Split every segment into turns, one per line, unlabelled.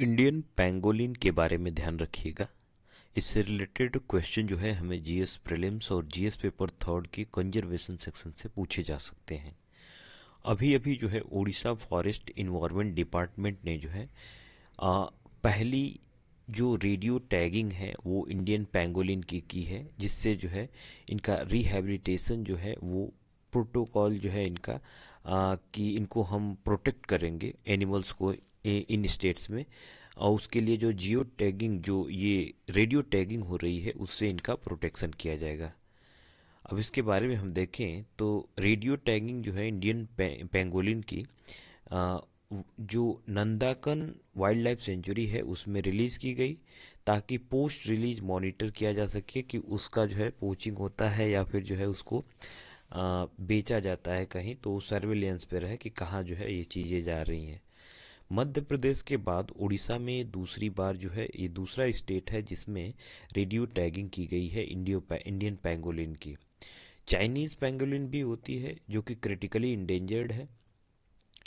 Indian pangolin के बारे में ध्यान रखिएगा इससे रिलेटेड क्वेश्चन जो है हमें जीएस प्रीलिम्स और जीएस पेपर थर्ड के कंजर्वेशन सेक्शन से पूछे जा सकते हैं अभी अभी जो है उड़ीसा फॉरेस्ट इन्वायरमेंट डिपार्टमेंट ने जो है आ, पहली जो रेडियो टैगिंग है वो इंडियन पेंगोलिन की की है जिससे जो है इनका रिहेबिलिटेशन जो है वो प्रोटोकॉल जो है इनका आ, कि इनको हम प्रोटेक्ट करेंगे एनिमल्स को इन स्टेट्स में और उसके लिए जो जियो टैगिंग जो ये रेडियो टैगिंग हो रही है उससे इनका प्रोटेक्शन किया जाएगा अब इसके बारे में हम देखें तो रेडियो टैगिंग जो है इंडियन पे, पेंगोलिन की आ, जो नंदाकन वाइल्ड लाइफ सेंचुरी है उसमें रिलीज़ की गई ताकि पोस्ट रिलीज मॉनिटर किया जा सके कि उसका जो है पोचिंग होता है या फिर जो है उसको आ, बेचा जाता है कहीं तो सर्वेलेंस पर रहे कि कहाँ जो है ये चीज़ें जा रही हैं मध्य प्रदेश के बाद उड़ीसा में दूसरी बार जो है ये दूसरा स्टेट है जिसमें रेडियो टैगिंग की गई है इंडियो पै, इंडियन पेंगोलिन की चाइनीज़ पेंगोलिन भी होती है जो कि क्रिटिकली इंडेंजर्ड है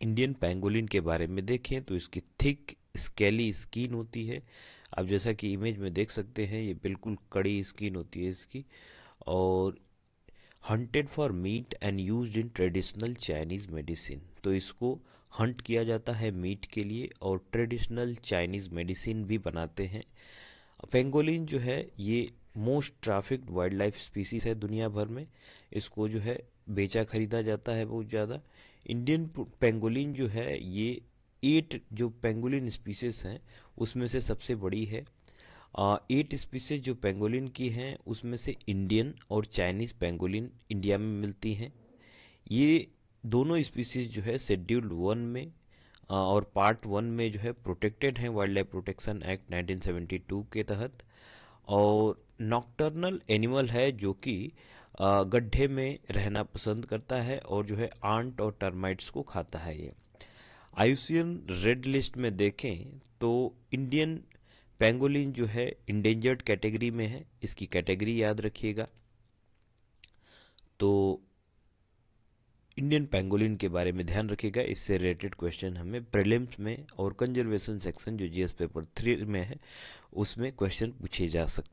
इंडियन पेंगोलिन के बारे में देखें तो इसकी थिक स्केली स्किन होती है आप जैसा कि इमेज में देख सकते हैं ये बिल्कुल कड़ी स्किन होती है इसकी और hunted for meat and use in traditional Chinese medicine तो इसको हंट किया जाता है मीट के लिए और ट्रेडिशनल चाइनीज़ मेडिसिन भी बनाते हैं पेंगोलिन जो है ये most trafficked wildlife species है दुनिया भर में इसको जो है बेचा खरीदा जाता है बहुत ज़्यादा इंडियन पेंगोलिन जो है ये एट जो पेंगोलिन स्पीसीज हैं उसमें से सबसे बड़ी है एट स्पीसीज जो पेंगोलिन की हैं उसमें से इंडियन और चाइनीज़ पेंगोलिन इंडिया में मिलती हैं ये दोनों स्पीसीज जो है शेड्यूल वन में आ, और पार्ट वन में जो है प्रोटेक्टेड हैं वाइल्ड लाइफ प्रोटेक्शन एक्ट 1972 के तहत और नॉक्टर्नल एनिमल है जो कि गड्ढे में रहना पसंद करता है और जो है आंट और टर्माइट्स को खाता है ये आयुषियन रेड लिस्ट में देखें तो इंडियन पेंगोलिन जो है इंडेंजर्ड कैटेगरी में है इसकी कैटेगरी याद रखिएगा तो इंडियन पेंगोलिन के बारे में ध्यान रखिएगा इससे रिलेटेड क्वेश्चन हमें प्रेलिम्स में और कंजर्वेशन सेक्शन जो जीएस पेपर थ्री में है उसमें क्वेश्चन पूछे जा सकते